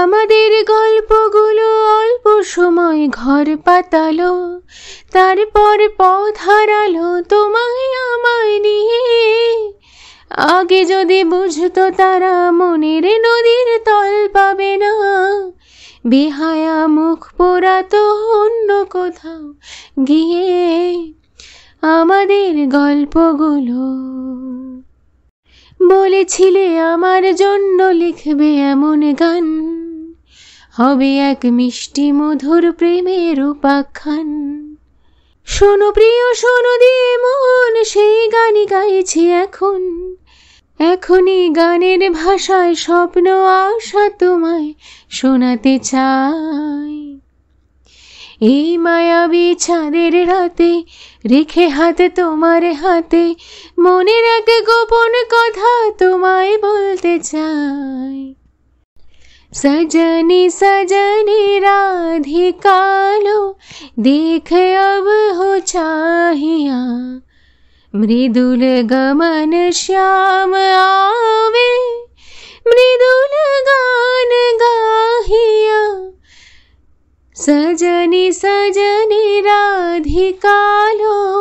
আমাদের গল্পগুলো অল্প সময় ঘর পাতালো তারপর পথ হারালো তোমায় আমায় নিয়ে আগে যদি বুঝতো তারা মনের নদীর তল পাবে না বেহায়া মুখ পোড়াতো অন্য কোথাও গিয়ে আমাদের গল্পগুলো বলেছিলে আমার জন্য লিখবে এমন গান হবে এক মিষ্টি মধুর প্রেমের উপাখ্যান শোনো প্রিয় শোনো দিয়ে মন সেই গানই গাইছি এখন এখনই গানের ভাষায় স্বপ্ন আশা তোমায় শোনাতে চাই এই মায়াবী ছাদের রাতে রেখে হাতে তোমার হাতে মনের এক গোপন কথা তোমায় বলতে চাই सजनी सजनी राधे कालो देख अब हो चाहिया मृदुल गमन श्याम आवे सजनी सजनी राधिका लो